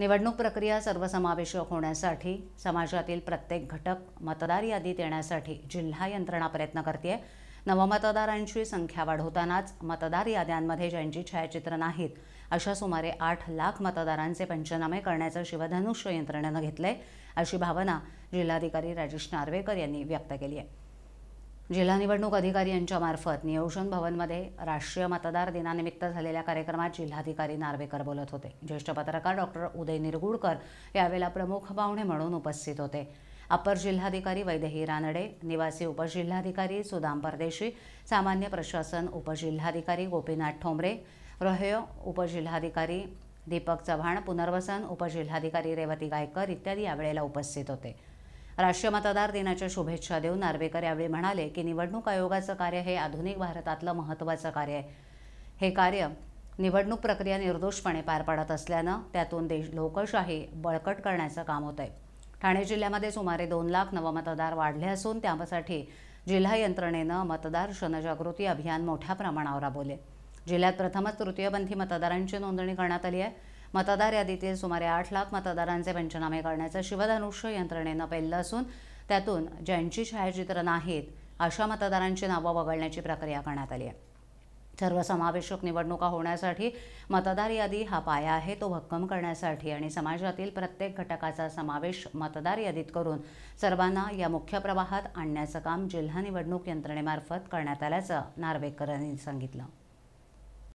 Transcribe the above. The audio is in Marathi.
निवडणूक प्रक्रिया सर्वसमावेशक होण्यासाठी समाजातील प्रत्येक घटक मतदार यादीत येण्यासाठी जिल्हा यंत्रणा प्रयत्न करते नवमतदारांची संख्या वाढवतानाच मतदार याद्यांमध्ये ज्यांची छायाचित्र नाहीत अशा सुमारे आठ लाख मतदारांचे पंचनामे करण्याचं शिवधनुष्य यंत्रणेनं घेतलंय अशी भावना जिल्हाधिकारी राजेश नार्वेकर यांनी व्यक्त केली आहे जिल्हा निवडणूक अधिकारी यांच्यामार्फत नियोजन भवनमध्ये राष्ट्रीय मतदार दिनानिमित्त झालेल्या कार्यक्रमात जिल्हाधिकारी नार्वेकर बोलत होते ज्येष्ठ पत्रकार डॉक्टर उदय निरगुडकर यावेळेला प्रमुख पाहुणे म्हणून उपस्थित होते अपर जिल्हाधिकारी वैदेही रानडे निवासी उपजिल्हाधिकारी सुदाम परदेशी सामान्य प्रशासन उपजिल्हाधिकारी गोपीनाथ ठोंबरे रोहयो उपजिल्हाधिकारी दीपक चव्हाण पुनर्वसन उपजिल्हाधिकारी रेवती गायकर इत्यादी यावेळेला उपस्थित होते राष्ट्रीय मतदार दिनाच्या शुभेच्छा देऊन नार्वेकर यावेळी म्हणाले की निवडणूक आयोगाचं कार्य हे आधुनिक भारतातलं महत्त्वाचं कार्य आहे हे कार्य निवडणूक प्रक्रिया निर्दोषपणे पार पाडत असल्यानं त्यातून देश लोकशाही बळकट करण्याचं काम होत आहे ठाणे जिल्ह्यामध्ये सुमारे दोन लाख नवमतदार वाढले असून त्यासाठी जिल्हा यंत्रणेनं मतदार जनजागृती अभियान मोठ्या प्रमाणावर राबवले जिल्ह्यात प्रथमच तृतीयबंधी मतदारांची नोंदणी करण्यात आली आहे मतदार यादीतील सुमारे आठ लाख मतदारांचे पंचनामे करण्याचं शिवधनुष्य यंत्रणेनं पेललं असून त्यातून ज्यांची छायाचित्र नाहीत अशा मतदारांची नावं वगळण्याची प्रक्रिया करण्यात आली आहे सर्वसमावेशक निवडणुका होण्यासाठी मतदार यादी हा पाया आहे तो भक्कम करण्यासाठी आणि समाजातील प्रत्येक घटकाचा समावेश मतदार यादीत करून सर्वांना या मुख्य प्रवाहात आणण्याचं काम जिल्हा निवडणूक यंत्रणेमार्फत करण्यात आल्याचं नार्वेकरांनी सांगितलं